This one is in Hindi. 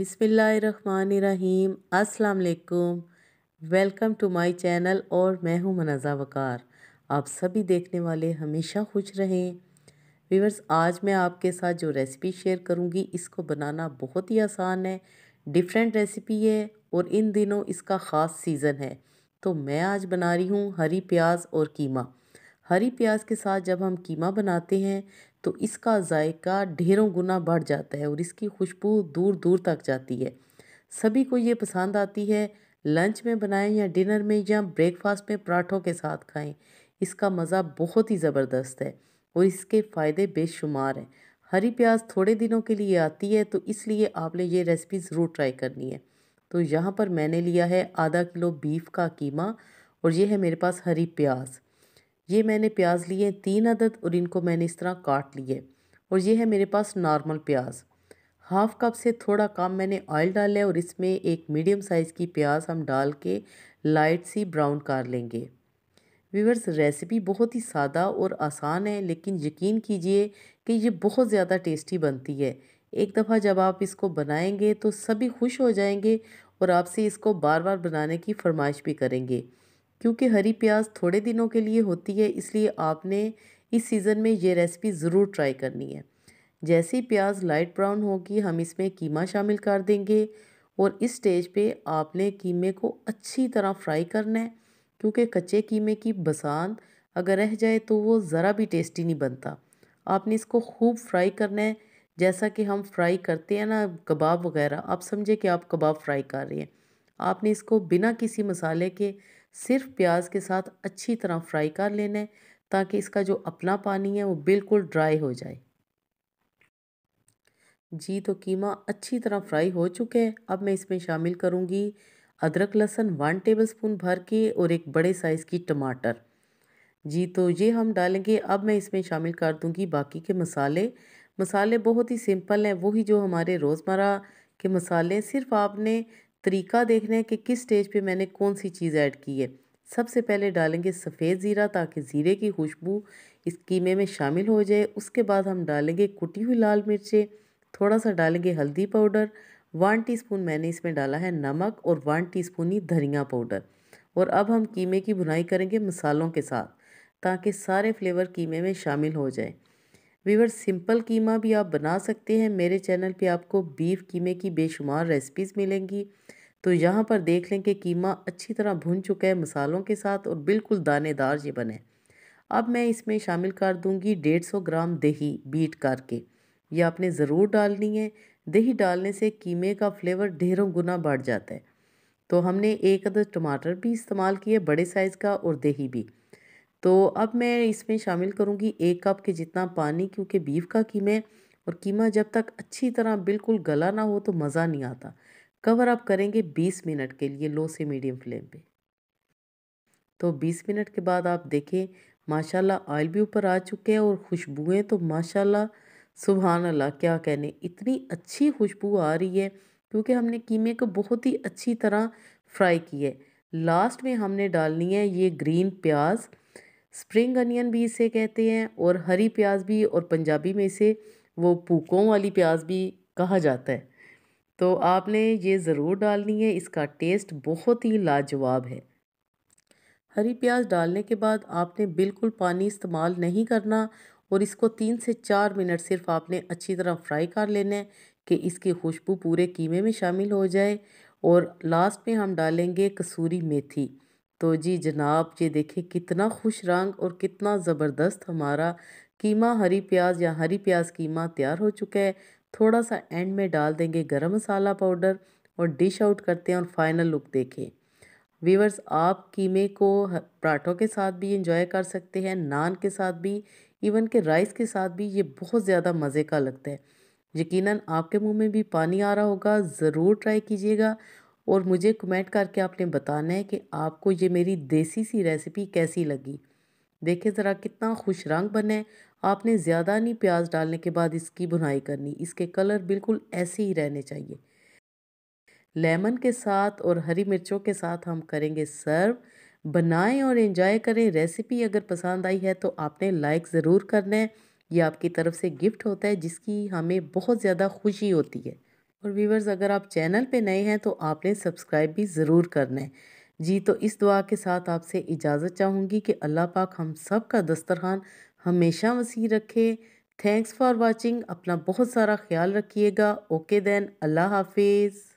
बिसमीम अस्सलाम वेलकम टू माय चैनल और मैं हूं मनाजा वकार आप सभी देखने वाले हमेशा खुश रहें व्यूवर्स आज मैं आपके साथ जो रेसिपी शेयर करूंगी इसको बनाना बहुत ही आसान है डिफरेंट रेसिपी है और इन दिनों इसका ख़ास सीज़न है तो मैं आज बना रही हूँ हरी प्याज और कीमा हरी प्याज के साथ जब हम कीमा बनाते हैं तो इसका जायका ढेरों गुना बढ़ जाता है और इसकी खुशबू दूर दूर तक जाती है सभी को ये पसंद आती है लंच में बनाएं या डिनर में या ब्रेकफास्ट में पराठों के साथ खाएं इसका मज़ा बहुत ही ज़बरदस्त है और इसके फ़ायदे बेशुमार हैं हरी प्याज थोड़े दिनों के लिए आती है तो इसलिए आपने ये रेसिपी ज़रूर ट्राई करनी है तो यहाँ पर मैंने लिया है आधा किलो बीफ का कीमा और ये है मेरे पास हरी प्याज ये मैंने प्याज लिए तीन अदद और इनको मैंने इस तरह काट लिए और ये है मेरे पास नॉर्मल प्याज हाफ़ कप से थोड़ा कम मैंने ऑयल डाला है और इसमें एक मीडियम साइज़ की प्याज हम डाल के लाइट सी ब्राउन कर लेंगे व्यूवर्स रेसिपी बहुत ही सादा और आसान है लेकिन यकीन कीजिए कि ये बहुत ज़्यादा टेस्टी बनती है एक दफ़ा जब आप इसको बनाएंगे तो सभी खुश हो जाएंगे और आपसे इसको बार बार बनाने की फरमाइश भी करेंगे क्योंकि हरी प्याज थोड़े दिनों के लिए होती है इसलिए आपने इस सीज़न में ये रेसिपी ज़रूर ट्राई करनी है ही प्याज लाइट ब्राउन होगी हम इसमें कीमा शामिल कर देंगे और इस स्टेज पे आपने कीमे को अच्छी तरह फ्राई करना है क्योंकि कच्चे कीमे की बसान अगर रह जाए तो वो ज़रा भी टेस्टी नहीं बनता आपने इसको खूब फ्राई करना है जैसा कि हम फ्राई करते हैं ना कबाब वगैरह आप समझे कि आप कबाब फ्राई कर रहे हैं आपने इसको बिना किसी मसाले के सिर्फ प्याज के साथ अच्छी तरह फ्राई कर लेना है ताकि इसका जो अपना पानी है वो बिल्कुल ड्राई हो जाए जी तो कीमा अच्छी तरह फ्राई हो चुके हैं अब मैं इसमें शामिल करूँगी अदरक लहसुन वन टेबल स्पून भर के और एक बड़े साइज़ की टमाटर जी तो ये हम डालेंगे अब मैं इसमें शामिल कर दूँगी बाकी के मसाले मसाले बहुत ही सिंपल हैं वही जो हमारे रोज़मर्रा के मसाले सिर्फ आपने तरीका देखना है कि किस स्टेज पे मैंने कौन सी चीज़ ऐड की है सबसे पहले डालेंगे सफ़ेद ज़ीरा ताकि ज़ीरे की खुशबू इस कीमे में शामिल हो जाए उसके बाद हम डालेंगे कुटी हुई लाल मिर्चें थोड़ा सा डालेंगे हल्दी पाउडर वन टीस्पून मैंने इसमें डाला है नमक और वन टीस्पून ही धनिया पाउडर और अब हम कीमे की भुनाई करेंगे मसालों के साथ ताकि सारे फ्लेवर कीमे में शामिल हो जाए वीवर सिंपल कीमा भी आप बना सकते हैं मेरे चैनल पे आपको बीफ कीमे की बेशुमार रेसिपीज़ मिलेंगी तो यहाँ पर देख लें कि कीमा अच्छी तरह भुन चुका है मसालों के साथ और बिल्कुल दानेदार ये बने अब मैं इसमें शामिल कर दूँगी डेढ़ सौ ग्राम दही बीट करके ये आपने ज़रूर डालनी है दही डालने से कीमे का फ्लेवर ढेरों गुना बढ़ जाता है तो हमने एक अदर टमाटर भी इस्तेमाल किए बड़े साइज़ का और दही भी तो अब मैं इसमें शामिल करूँगी एक कप के जितना पानी क्योंकि बीफ का कीमे और कीमा जब तक अच्छी तरह बिल्कुल गला ना हो तो मज़ा नहीं आता कवर अप करेंगे बीस मिनट के लिए लो से मीडियम फ्लेम पे तो बीस मिनट के बाद आप देखें माशाल्लाह ऑयल भी ऊपर आ चुके हैं और खुशबुएं तो माशाल्लाह सुबहान अल्लाह क्या कहने इतनी अच्छी खुशबू आ रही है क्योंकि हमने कीमे को बहुत ही अच्छी तरह फ्राई की है लास्ट में हमने डालनी है ये ग्रीन प्याज स्प्रिंग अनियन भी इसे कहते हैं और हरी प्याज भी और पंजाबी में इसे वो पूकों वाली प्याज भी कहा जाता है तो आपने ये ज़रूर डालनी है इसका टेस्ट बहुत ही लाजवाब है हरी प्याज डालने के बाद आपने बिल्कुल पानी इस्तेमाल नहीं करना और इसको तीन से चार मिनट सिर्फ आपने अच्छी तरह फ्राई कर लेना है कि इसकी खुशबू पूरे कीमे में शामिल हो जाए और लास्ट में हम डालेंगे कसूरी मेथी तो जी जनाब ये देखें कितना खुश रंग और कितना ज़बरदस्त हमारा कीमा हरी प्याज या हरी प्याज कीमा तैयार हो चुका है थोड़ा सा एंड में डाल देंगे गरम मसाला पाउडर और डिश आउट करते हैं और फाइनल लुक देखें व्यूवर्स आप कीमे को पराठों के साथ भी इंजॉय कर सकते हैं नान के साथ भी इवन के राइस के साथ भी ये बहुत ज़्यादा मज़े का लगता है यकीनन आपके मुंह में भी पानी आ रहा होगा ज़रूर ट्राई कीजिएगा और मुझे कमेंट करके आपने बताना है कि आपको ये मेरी देसी सी रेसिपी कैसी लगी देखें ज़रा कितना खुश रंग बने आपने ज़्यादा नहीं प्याज डालने के बाद इसकी भुनाई करनी इसके कलर बिल्कुल ऐसे ही रहने चाहिए लेमन के साथ और हरी मिर्चों के साथ हम करेंगे सर्व बनाएं और एंजॉय करें रेसिपी अगर पसंद आई है तो आपने लाइक ज़रूर करना है ये आपकी तरफ से गिफ्ट होता है जिसकी हमें बहुत ज़्यादा खुशी होती है और व्यूवर्स अगर आप चैनल पे नए हैं तो आपने सब्सक्राइब भी ज़रूर करना है जी तो इस दुआ के साथ आपसे इजाज़त चाहूँगी कि अल्लाह पाक हम सब का दस्तरखान हमेशा वसी रखे थैंक्स फॉर वाचिंग अपना बहुत सारा ख्याल रखिएगा ओके देन अल्लाह हाफिज़